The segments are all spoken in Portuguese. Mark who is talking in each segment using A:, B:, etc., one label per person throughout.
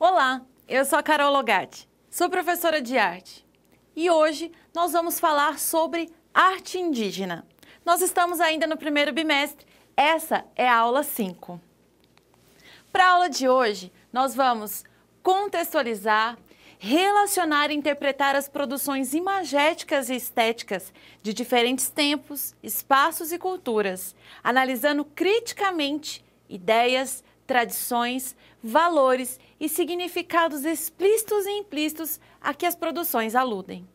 A: Olá, eu sou a Carol Logatti, sou professora de arte e hoje nós vamos falar sobre arte indígena. Nós estamos ainda no primeiro bimestre, essa é a aula 5. Para a aula de hoje, nós vamos contextualizar, relacionar e interpretar as produções imagéticas e estéticas de diferentes tempos, espaços e culturas, analisando criticamente ideias, tradições, valores e significados explícitos e implícitos a que as produções aludem.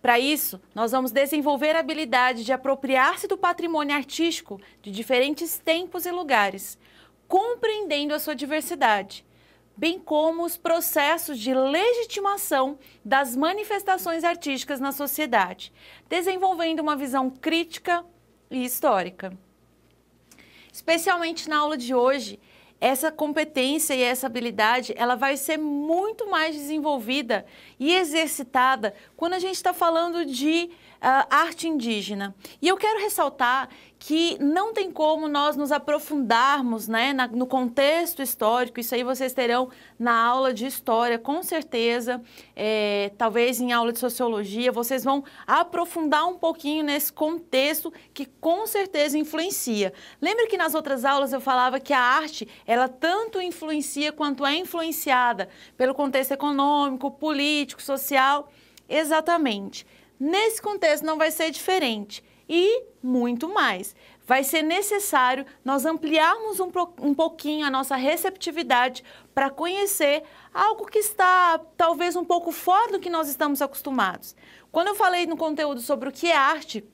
A: Para isso, nós vamos desenvolver a habilidade de apropriar-se do patrimônio artístico de diferentes tempos e lugares, compreendendo a sua diversidade, bem como os processos de legitimação das manifestações artísticas na sociedade, desenvolvendo uma visão crítica e histórica. Especialmente na aula de hoje, essa competência e essa habilidade, ela vai ser muito mais desenvolvida e exercitada quando a gente está falando de uh, arte indígena. E eu quero ressaltar que não tem como nós nos aprofundarmos né, na, no contexto histórico, isso aí vocês terão na aula de história, com certeza, é, talvez em aula de sociologia, vocês vão aprofundar um pouquinho nesse contexto que com certeza influencia. Lembra que nas outras aulas eu falava que a arte, ela tanto influencia quanto é influenciada pelo contexto econômico, político, social? Exatamente. Nesse contexto não vai ser diferente e muito mais. Vai ser necessário nós ampliarmos um, um pouquinho a nossa receptividade para conhecer algo que está talvez um pouco fora do que nós estamos acostumados. Quando eu falei no conteúdo sobre o que é arte,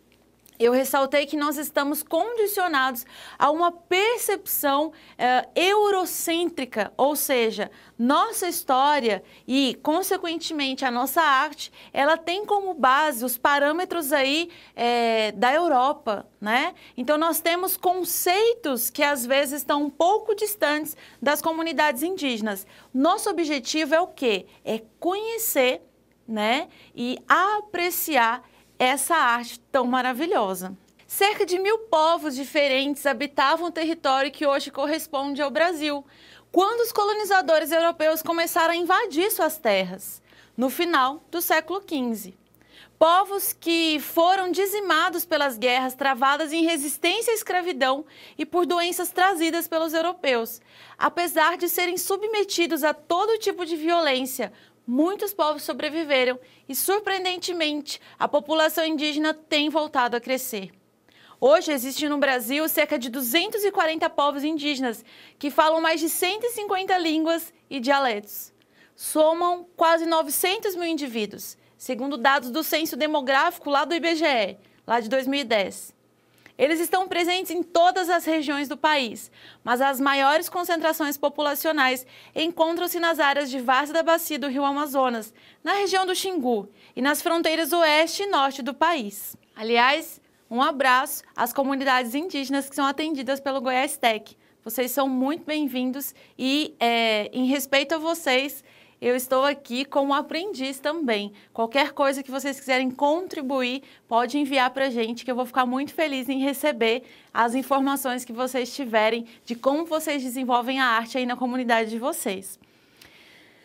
A: eu ressaltei que nós estamos condicionados a uma percepção eh, eurocêntrica, ou seja, nossa história e, consequentemente, a nossa arte, ela tem como base os parâmetros aí eh, da Europa, né? Então, nós temos conceitos que às vezes estão um pouco distantes das comunidades indígenas. Nosso objetivo é o quê? É conhecer, né? E apreciar essa arte tão maravilhosa. Cerca de mil povos diferentes habitavam o território que hoje corresponde ao Brasil, quando os colonizadores europeus começaram a invadir suas terras, no final do século XV. Povos que foram dizimados pelas guerras travadas em resistência à escravidão e por doenças trazidas pelos europeus, apesar de serem submetidos a todo tipo de violência, muitos povos sobreviveram e, surpreendentemente, a população indígena tem voltado a crescer. Hoje existem no Brasil cerca de 240 povos indígenas que falam mais de 150 línguas e dialetos. Somam quase 900 mil indivíduos, segundo dados do Censo Demográfico lá do IBGE, lá de 2010. Eles estão presentes em todas as regiões do país, mas as maiores concentrações populacionais encontram-se nas áreas de Várzea da Bacia do Rio Amazonas, na região do Xingu e nas fronteiras oeste e norte do país. Aliás, um abraço às comunidades indígenas que são atendidas pelo Goiás Tech. Vocês são muito bem-vindos e, é, em respeito a vocês, eu estou aqui como aprendiz também. Qualquer coisa que vocês quiserem contribuir, pode enviar para a gente, que eu vou ficar muito feliz em receber as informações que vocês tiverem de como vocês desenvolvem a arte aí na comunidade de vocês.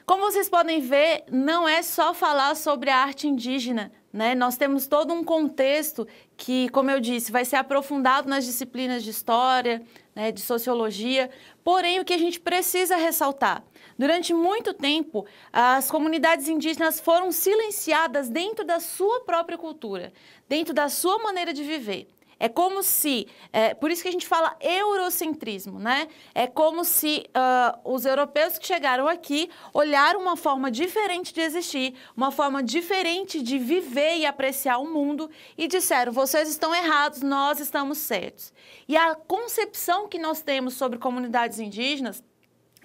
A: Como vocês podem ver, não é só falar sobre a arte indígena, né? Nós temos todo um contexto que, como eu disse, vai ser aprofundado nas disciplinas de história, né, de sociologia. Porém, o que a gente precisa ressaltar Durante muito tempo, as comunidades indígenas foram silenciadas dentro da sua própria cultura, dentro da sua maneira de viver. É como se, é, por isso que a gente fala eurocentrismo, né? É como se uh, os europeus que chegaram aqui olharam uma forma diferente de existir, uma forma diferente de viver e apreciar o mundo e disseram: vocês estão errados, nós estamos certos. E a concepção que nós temos sobre comunidades indígenas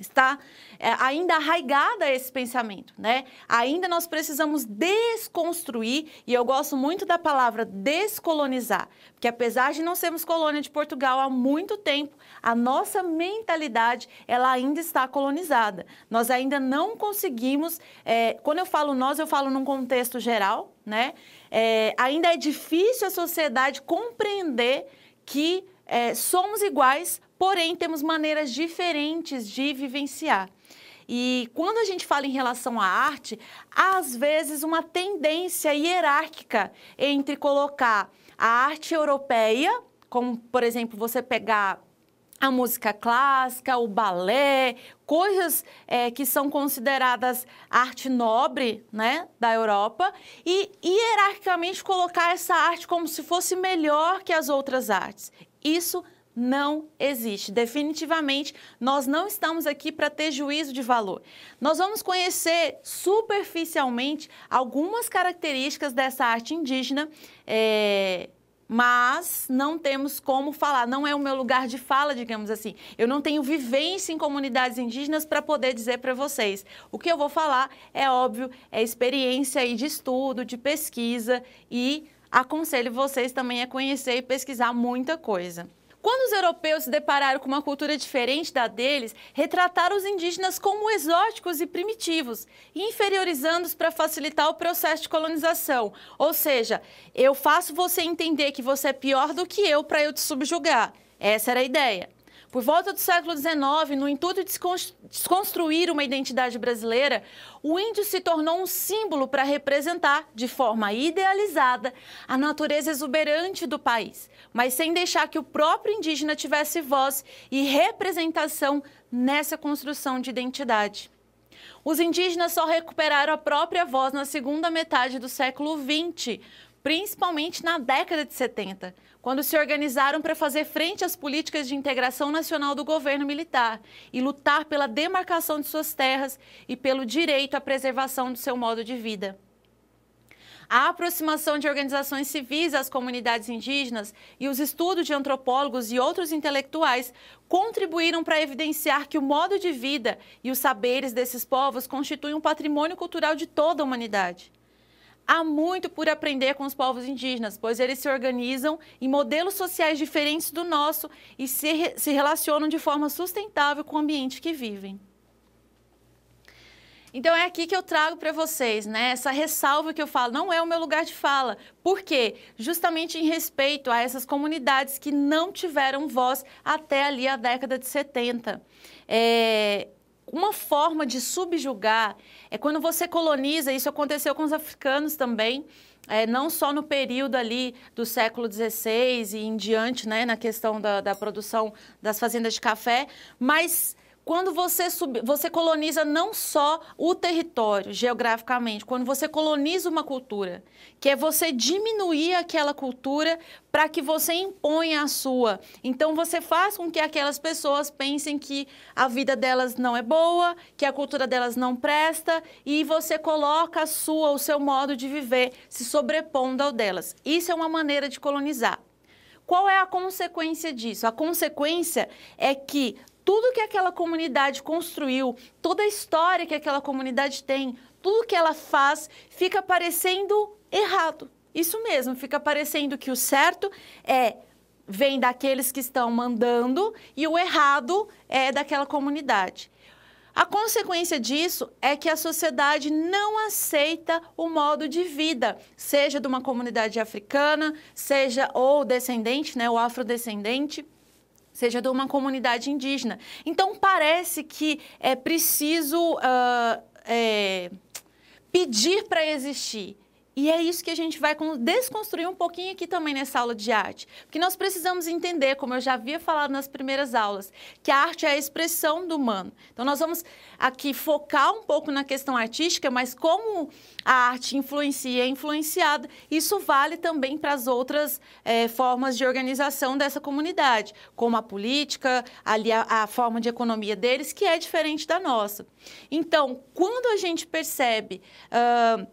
A: está é, ainda arraigada esse pensamento, né? Ainda nós precisamos desconstruir, e eu gosto muito da palavra descolonizar, porque apesar de não sermos colônia de Portugal há muito tempo, a nossa mentalidade, ela ainda está colonizada. Nós ainda não conseguimos, é, quando eu falo nós, eu falo num contexto geral, né? É, ainda é difícil a sociedade compreender que é, somos iguais, porém temos maneiras diferentes de vivenciar. E quando a gente fala em relação à arte, há às vezes uma tendência hierárquica entre colocar a arte europeia, como por exemplo você pegar a música clássica, o balé, coisas é, que são consideradas arte nobre né, da Europa, e hierarquicamente colocar essa arte como se fosse melhor que as outras artes. Isso não existe. Definitivamente, nós não estamos aqui para ter juízo de valor. Nós vamos conhecer superficialmente algumas características dessa arte indígena. É mas não temos como falar, não é o meu lugar de fala, digamos assim. Eu não tenho vivência em comunidades indígenas para poder dizer para vocês. O que eu vou falar é óbvio, é experiência aí de estudo, de pesquisa e aconselho vocês também a conhecer e pesquisar muita coisa. Quando os europeus se depararam com uma cultura diferente da deles, retrataram os indígenas como exóticos e primitivos, inferiorizando-os para facilitar o processo de colonização. Ou seja, eu faço você entender que você é pior do que eu para eu te subjugar. Essa era a ideia. Por volta do século XIX, no intuito de desconstruir uma identidade brasileira, o índio se tornou um símbolo para representar, de forma idealizada, a natureza exuberante do país, mas sem deixar que o próprio indígena tivesse voz e representação nessa construção de identidade. Os indígenas só recuperaram a própria voz na segunda metade do século XX, principalmente na década de 70, quando se organizaram para fazer frente às políticas de integração nacional do governo militar e lutar pela demarcação de suas terras e pelo direito à preservação do seu modo de vida. A aproximação de organizações civis às comunidades indígenas e os estudos de antropólogos e outros intelectuais contribuíram para evidenciar que o modo de vida e os saberes desses povos constituem um patrimônio cultural de toda a humanidade. Há muito por aprender com os povos indígenas, pois eles se organizam em modelos sociais diferentes do nosso e se, se relacionam de forma sustentável com o ambiente que vivem. Então é aqui que eu trago para vocês, né? Essa ressalva que eu falo não é o meu lugar de fala. Por quê? Justamente em respeito a essas comunidades que não tiveram voz até ali a década de 70. É, uma forma de subjugar é quando você coloniza, isso aconteceu com os africanos também, é, não só no período ali do século XVI e em diante, né, na questão da, da produção das fazendas de café, mas quando você, sub, você coloniza não só o território geograficamente, quando você coloniza uma cultura, que é você diminuir aquela cultura para que você imponha a sua. Então você faz com que aquelas pessoas pensem que a vida delas não é boa, que a cultura delas não presta e você coloca a sua, o seu modo de viver se sobrepondo ao delas. Isso é uma maneira de colonizar. Qual é a consequência disso? A consequência é que tudo que aquela comunidade construiu, toda a história que aquela comunidade tem, tudo que ela faz, fica parecendo errado. Isso mesmo, fica parecendo que o certo é vem daqueles que estão mandando e o errado é daquela comunidade. A consequência disso é que a sociedade não aceita o modo de vida, seja de uma comunidade africana, seja ou descendente, né, o afrodescendente seja de uma comunidade indígena. Então, parece que é preciso uh, é, pedir para existir. E é isso que a gente vai desconstruir um pouquinho aqui também nessa aula de arte. Porque nós precisamos entender, como eu já havia falado nas primeiras aulas, que a arte é a expressão do humano. Então, nós vamos aqui focar um pouco na questão artística, mas como a arte influencia é influenciada, isso vale também para as outras é, formas de organização dessa comunidade, como a política, ali a, a forma de economia deles, que é diferente da nossa. Então, quando a gente percebe. Uh,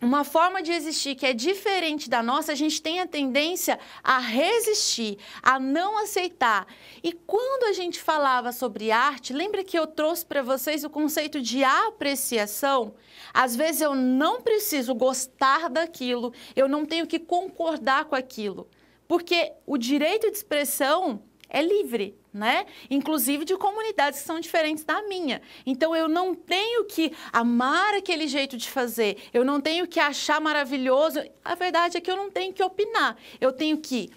A: uma forma de existir que é diferente da nossa, a gente tem a tendência a resistir, a não aceitar. E quando a gente falava sobre arte, lembra que eu trouxe para vocês o conceito de apreciação? Às vezes eu não preciso gostar daquilo, eu não tenho que concordar com aquilo, porque o direito de expressão é livre, né? Inclusive de comunidades que são diferentes da minha. Então eu não tenho que amar aquele jeito de fazer, eu não tenho que achar maravilhoso. A verdade é que eu não tenho que opinar. Eu tenho que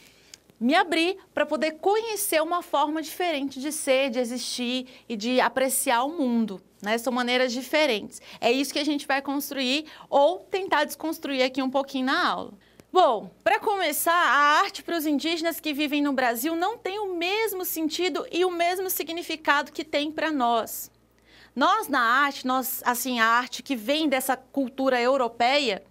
A: me abrir para poder conhecer uma forma diferente de ser, de existir e de apreciar o mundo. Né? São maneiras diferentes. É isso que a gente vai construir ou tentar desconstruir aqui um pouquinho na aula. Bom, para começar, a arte para os indígenas que vivem no Brasil não tem o mesmo sentido e o mesmo significado que tem para nós. Nós na arte, nós assim, a arte que vem dessa cultura europeia,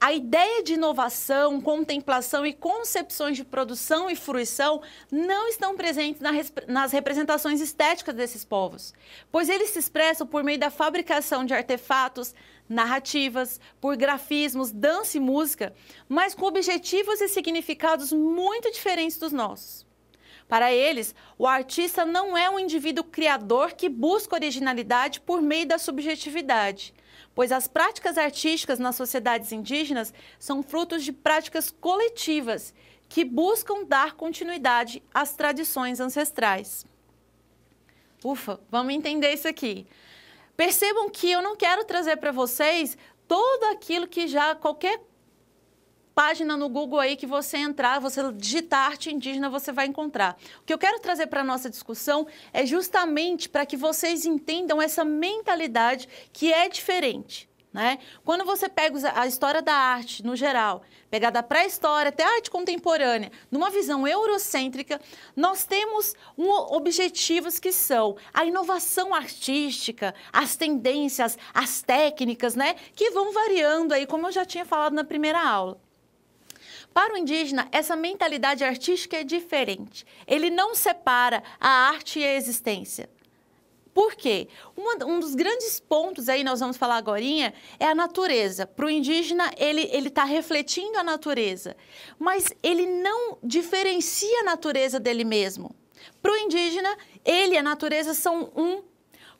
A: a ideia de inovação, contemplação e concepções de produção e fruição não estão presentes nas representações estéticas desses povos, pois eles se expressam por meio da fabricação de artefatos, narrativas, por grafismos, dança e música, mas com objetivos e significados muito diferentes dos nossos. Para eles, o artista não é um indivíduo criador que busca originalidade por meio da subjetividade, pois as práticas artísticas nas sociedades indígenas são frutos de práticas coletivas que buscam dar continuidade às tradições ancestrais. Ufa, vamos entender isso aqui. Percebam que eu não quero trazer para vocês todo aquilo que já qualquer página no Google aí que você entrar, você digitar arte indígena, você vai encontrar. O que eu quero trazer para a nossa discussão é justamente para que vocês entendam essa mentalidade que é diferente. Né? Quando você pega a história da arte, no geral, pegada da pré-história até a arte contemporânea, numa visão eurocêntrica, nós temos um, objetivos que são a inovação artística, as tendências, as técnicas, né? que vão variando aí, como eu já tinha falado na primeira aula. Para o indígena, essa mentalidade artística é diferente. Ele não separa a arte e a existência. Por quê? Uma, um dos grandes pontos aí, nós vamos falar agora, é a natureza. Para o indígena, ele está refletindo a natureza, mas ele não diferencia a natureza dele mesmo. Para o indígena, ele e a natureza são um.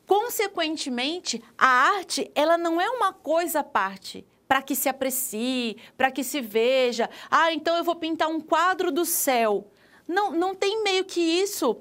A: Consequentemente, a arte ela não é uma coisa à parte para que se aprecie, para que se veja. Ah, então eu vou pintar um quadro do céu. Não, não tem meio que isso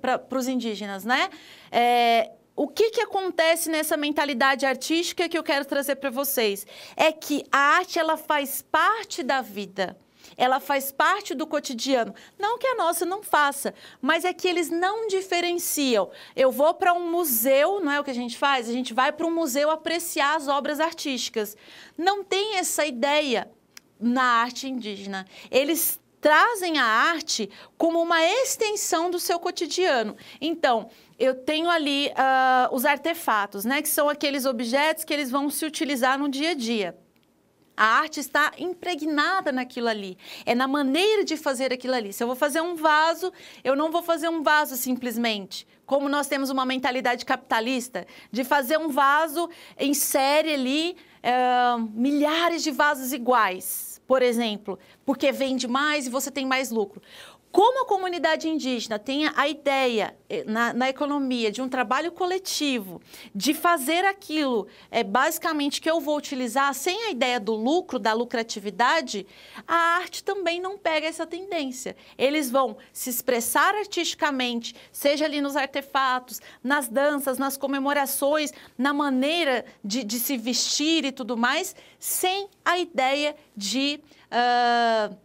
A: para os indígenas, né? É, o que, que acontece nessa mentalidade artística que eu quero trazer para vocês? É que a arte ela faz parte da vida ela faz parte do cotidiano. Não que a nossa não faça, mas é que eles não diferenciam. Eu vou para um museu, não é o que a gente faz? A gente vai para um museu apreciar as obras artísticas. Não tem essa ideia na arte indígena. Eles trazem a arte como uma extensão do seu cotidiano. Então, eu tenho ali uh, os artefatos, né? Que são aqueles objetos que eles vão se utilizar no dia a dia. A arte está impregnada naquilo ali. É na maneira de fazer aquilo ali. Se eu vou fazer um vaso, eu não vou fazer um vaso simplesmente. Como nós temos uma mentalidade capitalista, de fazer um vaso em série ali, uh, milhares de vasos iguais, por exemplo, porque vende mais e você tem mais lucro como a comunidade indígena tenha a ideia eh, na, na, economia de um trabalho coletivo, de fazer aquilo é, basicamente que eu vou utilizar sem a ideia do lucro, da lucratividade, a arte também não pega essa tendência. Eles vão se expressar artisticamente, seja ali nos artefatos, nas danças, nas comemorações, na maneira de, de se vestir e tudo mais, sem a ideia de. Uh,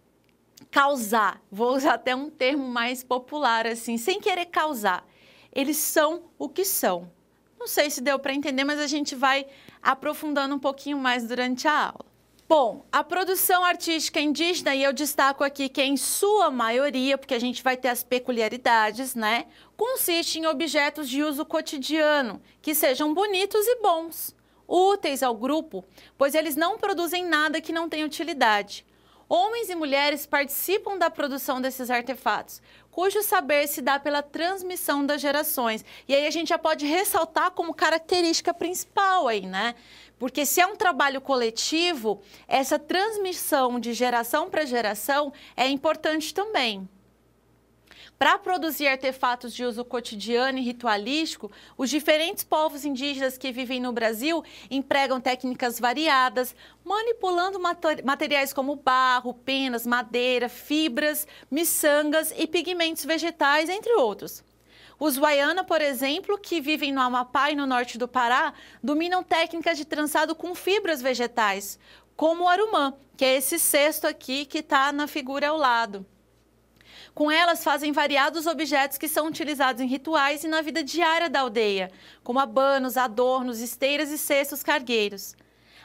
A: causar, vou usar até um termo mais popular assim, sem querer causar. Eles são o que são. Não sei se deu para entender, mas a gente vai aprofundando um pouquinho mais durante a aula. Bom, a produção artística indígena, e eu destaco aqui que em sua maioria, porque a gente vai ter as peculiaridades, né? Consiste em objetos de uso cotidiano, que sejam bonitos e bons, úteis ao grupo, pois eles não produzem nada que não tenha utilidade. Homens e mulheres participam da produção desses artefatos, cujo saber se dá pela transmissão das gerações. E aí a gente já pode ressaltar como característica principal aí, né? Porque se é um trabalho coletivo, essa transmissão de geração para geração é importante também. Para produzir artefatos de uso cotidiano e ritualístico, os diferentes povos indígenas que vivem no Brasil empregam técnicas variadas, manipulando materiais como barro, penas, madeira, fibras, miçangas e pigmentos vegetais, entre outros. Os Waiana, por exemplo, que vivem no Amapá e no norte do Pará, dominam técnicas de trançado com fibras vegetais, como o arumã, que é esse cesto aqui que está na figura ao lado. Com elas fazem variados objetos que são utilizados em rituais e na vida diária da aldeia, como abanos, adornos, esteiras e cestos cargueiros.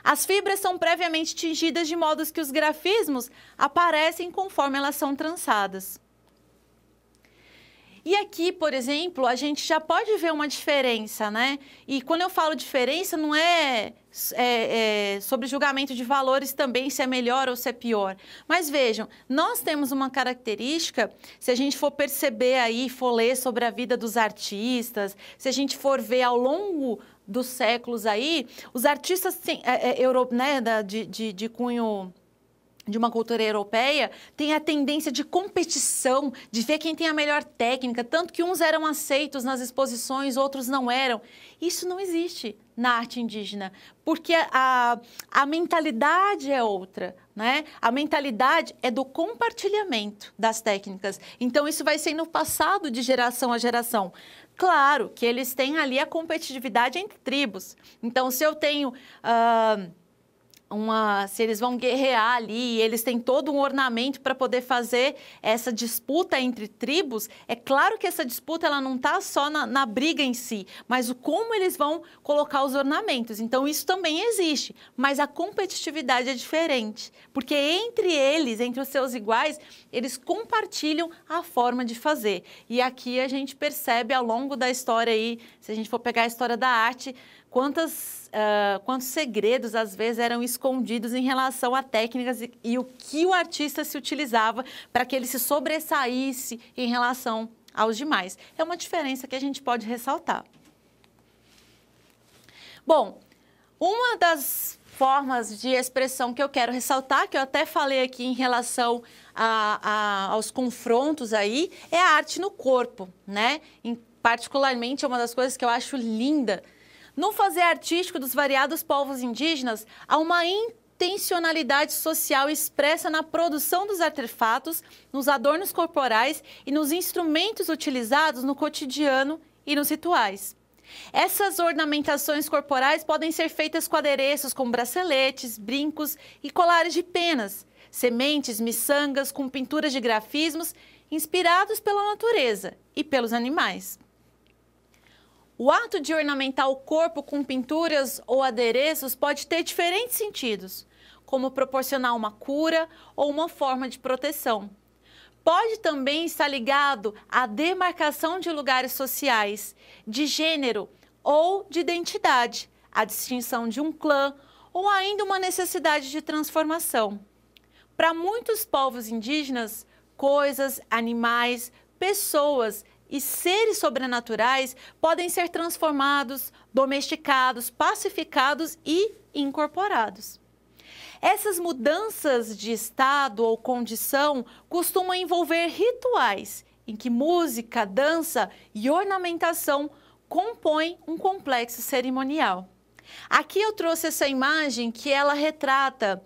A: As fibras são previamente tingidas de modo que os grafismos aparecem conforme elas são trançadas. E aqui, por exemplo, a gente já pode ver uma diferença, né? E quando eu falo diferença, não é, é, é, sobre julgamento de valores também, se é melhor ou se é pior. Mas vejam, nós temos uma característica, se a gente for perceber aí, for ler sobre a vida dos artistas, se a gente for ver ao longo dos séculos aí, os artistas assim, é, é né, de, de, de cunho de uma cultura europeia tem a tendência de competição, de ver quem tem a melhor técnica, tanto que uns eram aceitos nas exposições, outros não eram. Isso não existe na arte indígena, porque a, a mentalidade é outra, né? A mentalidade é do compartilhamento das técnicas. Então isso vai sendo passado de geração a geração. Claro que eles têm ali a competitividade entre tribos. Então se eu tenho uh, uma, se eles vão guerrear ali, e eles têm todo um ornamento para poder fazer essa disputa entre tribos, é claro que essa disputa ela não está só na, na, briga em si, mas o como eles vão colocar os ornamentos. Então isso também existe, mas a competitividade é diferente, porque entre eles, entre os seus iguais, eles compartilham a forma de fazer. E aqui a gente percebe ao longo da história aí, se a gente for pegar a história da arte, quantas, uh, quantos segredos às vezes eram escondidos em relação a técnicas e, e o que o artista se utilizava para que ele se sobressaísse em relação aos demais. É uma diferença que a gente pode ressaltar. Bom, uma das formas de expressão que eu quero ressaltar, que eu até falei aqui em relação a, a, aos confrontos aí, é a arte no corpo, né? Em, particularmente, é uma das coisas que eu acho linda no fazer artístico dos variados povos indígenas, há uma intencionalidade social expressa na produção dos artefatos, nos adornos corporais e nos instrumentos utilizados no cotidiano e nos rituais. Essas ornamentações corporais podem ser feitas com adereços como braceletes, brincos e colares de penas, sementes, miçangas, com pinturas de grafismos inspirados pela natureza e pelos animais. O ato de ornamentar o corpo com pinturas ou adereços pode ter diferentes sentidos, como proporcionar uma cura ou uma forma de proteção. Pode também estar ligado à demarcação de lugares sociais, de gênero ou de identidade, a distinção de um clã ou ainda uma necessidade de transformação. Para muitos povos indígenas, coisas, animais, pessoas e seres sobrenaturais podem ser transformados, domesticados, pacificados e incorporados. Essas mudanças de estado ou condição costumam envolver rituais em que música, dança e ornamentação compõem um complexo cerimonial. Aqui eu trouxe essa imagem que ela retrata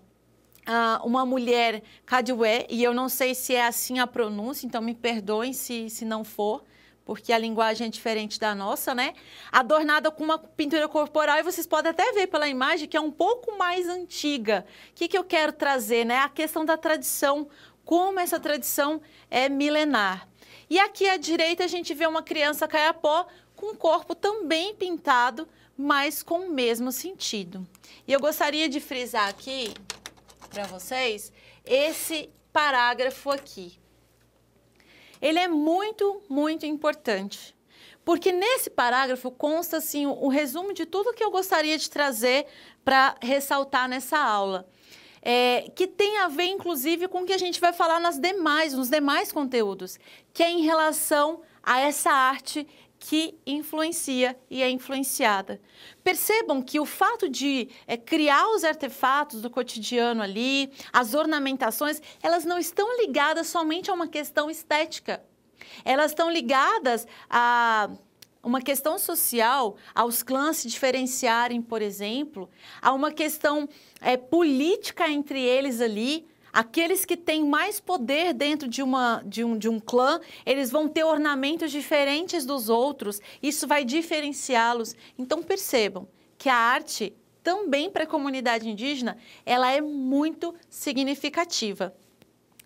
A: uh, uma mulher Kadiwe, e eu não sei se é assim a pronúncia, então me perdoem se, se não for, porque a linguagem é diferente da nossa, né? Adornada com uma pintura corporal e vocês podem até ver pela imagem que é um pouco mais antiga. O que, que eu quero trazer, né? A questão da tradição, como essa tradição é milenar. E aqui à direita a gente vê uma criança caiapó com o corpo também pintado, mas com o mesmo sentido. E eu gostaria de frisar aqui para vocês esse parágrafo aqui ele é muito, muito importante. Porque nesse parágrafo consta assim, o, resumo de tudo que eu gostaria de trazer para ressaltar nessa aula. É, que tem a ver, inclusive, com o que a gente vai falar nas demais, nos demais conteúdos, que é em relação a essa arte que influencia e é influenciada. Percebam que o fato de é, criar os artefatos do cotidiano ali, as ornamentações, elas não estão ligadas somente a uma questão estética. Elas estão ligadas a uma questão social, aos clãs se diferenciarem, por exemplo, a uma questão é, política entre eles ali, Aqueles que têm mais poder dentro de, uma, de, um, de um clã, eles vão ter ornamentos diferentes dos outros, isso vai diferenciá-los. Então percebam que a arte, também para a comunidade indígena, ela é muito significativa.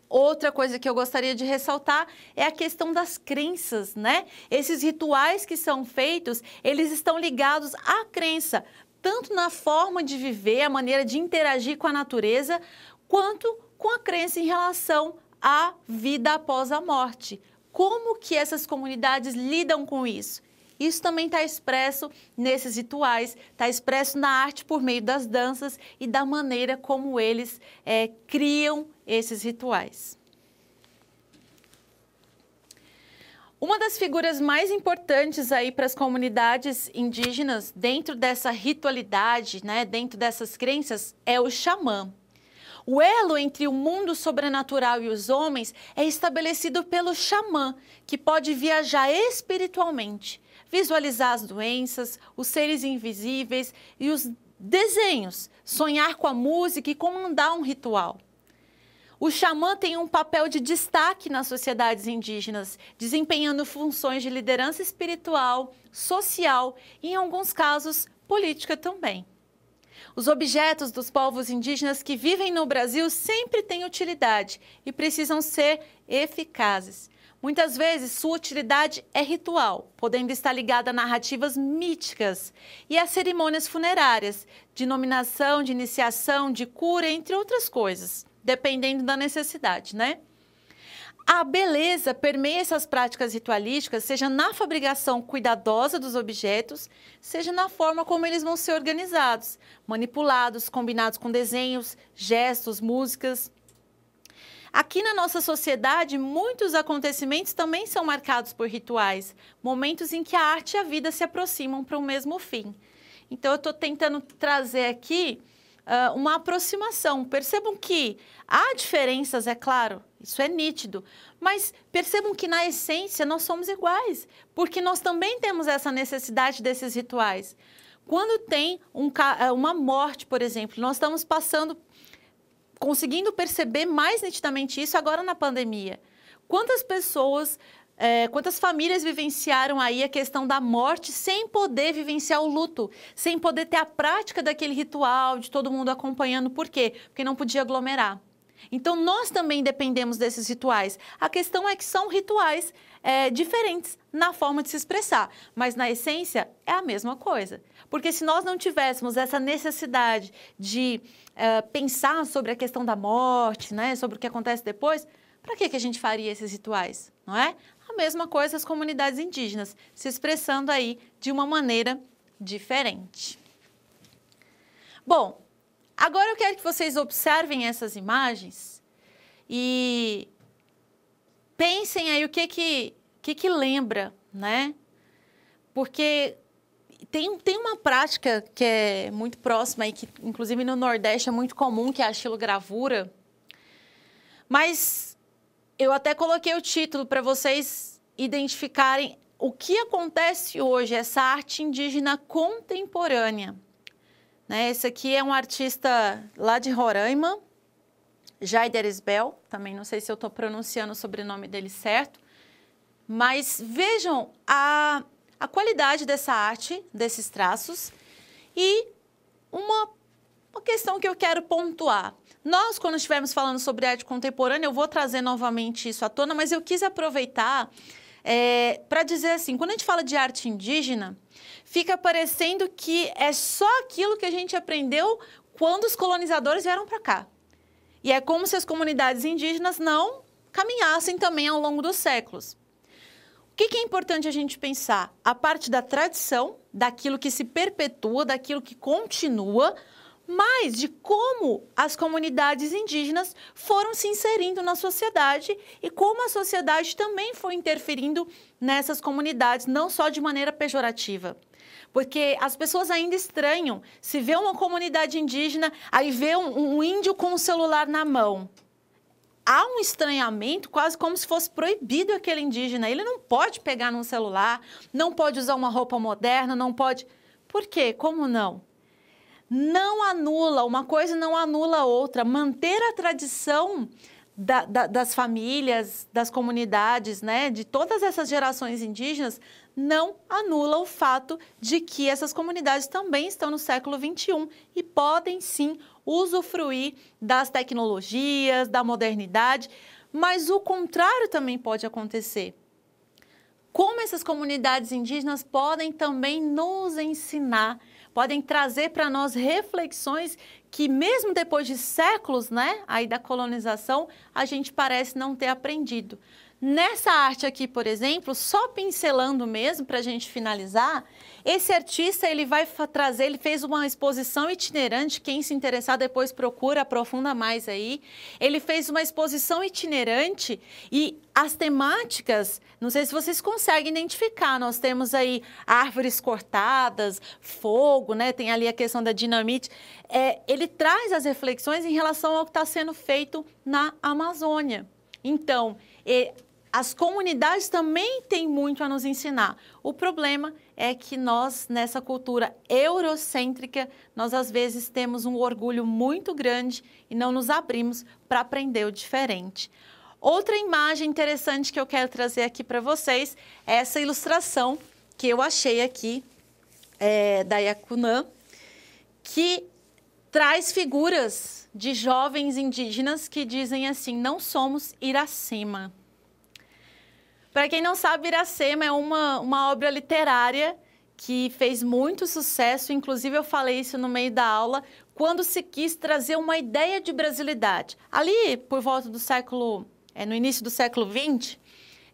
A: Outra coisa que eu gostaria de ressaltar é a questão das crenças, né? Esses rituais que são feitos, eles estão ligados à crença, tanto na forma de viver, a maneira de interagir com a natureza, quanto com a crença em relação à vida após a morte. Como que essas comunidades lidam com isso? Isso também está expresso nesses rituais, está expresso na arte por meio das danças e da maneira como eles é, criam esses rituais. Uma das figuras mais importantes aí para as comunidades indígenas dentro dessa ritualidade, né, dentro dessas crenças, é o xamã. O elo entre o mundo sobrenatural e os homens é estabelecido pelo xamã, que pode viajar espiritualmente, visualizar as doenças, os seres invisíveis e os desenhos, sonhar com a música e comandar um ritual. O xamã tem um papel de destaque nas sociedades indígenas, desempenhando funções de liderança espiritual, social e, em alguns casos, política também. Os objetos dos povos indígenas que vivem no Brasil sempre têm utilidade e precisam ser eficazes. Muitas vezes, sua utilidade é ritual, podendo estar ligada a narrativas míticas e a cerimônias funerárias, de nominação, de iniciação, de cura, entre outras coisas, dependendo da necessidade, né? a beleza permeia essas práticas ritualísticas, seja na fabricação cuidadosa dos objetos, seja na forma como eles vão ser organizados, manipulados, combinados com desenhos, gestos, músicas. Aqui na nossa sociedade, muitos acontecimentos também são marcados por rituais, momentos em que a arte e a vida se aproximam para o mesmo fim. Então, eu estou tentando trazer aqui uh, uma aproximação. Percebam que há diferenças, é claro, isso é nítido, mas percebam que na essência nós somos iguais, porque nós também temos essa necessidade desses rituais. Quando tem um, ah, uma morte, por exemplo, nós estamos passando, conseguindo perceber mais nitidamente isso agora na pandemia. Quantas pessoas é, quantas famílias vivenciaram aí a questão da morte sem poder vivenciar o luto, sem poder ter a prática daquele ritual, de todo mundo acompanhando. Por quê? Porque não podia aglomerar. Então, nós também dependemos desses rituais. A questão é que são rituais é, diferentes na forma de se expressar, mas na essência é a mesma coisa. Porque se nós não tivéssemos essa necessidade de é, pensar sobre a questão da morte, né, sobre o que acontece depois, para que, que a gente faria esses rituais, não é? A mesma coisa as comunidades indígenas, se expressando aí de uma maneira diferente. Bom, agora eu quero que vocês observem essas imagens e pensem aí o que que, que, que lembra, né? Porque tem, tem uma prática que é muito próxima e que, inclusive, no Nordeste é muito comum, que é a xilogravura. Mas eu até coloquei o título para vocês identificarem o que acontece hoje, essa arte indígena contemporânea. Né? Esse aqui é um artista lá de Roraima, Jaider Isbel, também não sei se eu estou pronunciando o sobrenome dele certo, mas vejam a, a qualidade dessa arte, desses traços, e uma, uma questão que eu quero pontuar. Nós, quando estivermos falando sobre arte contemporânea, eu vou trazer novamente isso à tona, mas eu quis aproveitar é, para dizer assim: quando a gente fala de arte indígena, fica parecendo que é só aquilo que a gente aprendeu quando os colonizadores vieram para cá. E é como se as comunidades indígenas não caminhassem também ao longo dos séculos. O que, que é importante a gente pensar? A parte da tradição, daquilo que se perpetua, daquilo que continua, mas de como as comunidades indígenas foram se inserindo na sociedade e como a sociedade também foi interferindo nessas comunidades, não só de maneira pejorativa. Porque as pessoas ainda estranham se vê uma comunidade indígena, aí vê um, um índio com o um celular na mão há um estranhamento, quase como se fosse proibido aquele indígena. Ele não pode pegar num celular, não pode usar uma roupa moderna, não pode. Por quê? Como não? não anula, uma coisa não anula a outra. Manter a tradição da, da, das famílias, das comunidades, né, de todas essas gerações indígenas, não anula o fato de que essas comunidades também estão no século XXI e podem sim usufruir das tecnologias, da modernidade, mas o contrário também pode acontecer. Como essas comunidades indígenas podem também nos ensinar podem trazer para nós reflexões que mesmo depois de séculos, né, aí da colonização, a gente parece não ter aprendido. Nessa arte aqui, por exemplo, só pincelando mesmo para a gente finalizar, esse artista, ele vai trazer, ele fez uma exposição itinerante, quem se interessar depois procura, aprofunda mais aí. Ele fez uma exposição itinerante e as temáticas, não sei se vocês conseguem identificar, nós temos aí árvores cortadas, fogo, né? Tem ali a questão da dinamite. É, ele traz as reflexões em relação ao que está sendo feito na Amazônia. Então, as comunidades também têm muito a nos ensinar. O problema é que nós, nessa cultura eurocêntrica, nós às vezes temos um orgulho muito grande e não nos abrimos para aprender o diferente. Outra imagem interessante que eu quero trazer aqui para vocês é essa ilustração que eu achei aqui é, da Yakunã, que traz figuras de jovens indígenas que dizem assim: não somos Iracema para quem não sabe, Iracema é uma, uma obra literária que fez muito sucesso, inclusive eu falei isso no meio da aula, quando se quis trazer uma ideia de brasilidade. Ali, por volta do século, é, no início do século XX,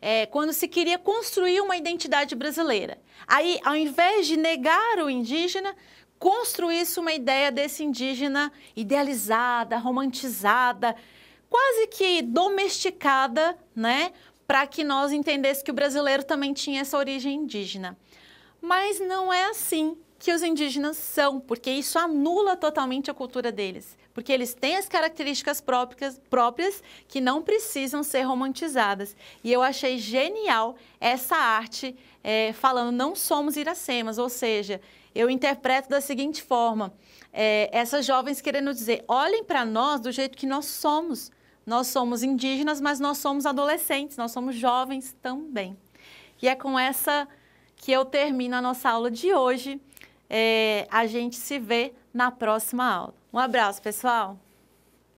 A: é, quando se queria construir uma identidade brasileira. Aí, ao invés de negar o indígena, construísse uma ideia desse indígena idealizada, romantizada, quase que domesticada, né, para que nós entendesse que o brasileiro também tinha essa origem indígena. Mas não é assim que os indígenas são, porque isso anula totalmente a cultura deles, porque eles têm as características próprias, próprias que não precisam ser romantizadas. E eu achei genial essa arte é, falando não somos iracemas, ou seja, eu interpreto da seguinte forma: é, essas jovens querendo dizer, olhem para nós do jeito que nós somos, nós somos indígenas, mas nós somos adolescentes, nós somos jovens também. E é com essa que eu termino a nossa aula de hoje. É, a gente se vê na próxima aula. Um abraço, pessoal!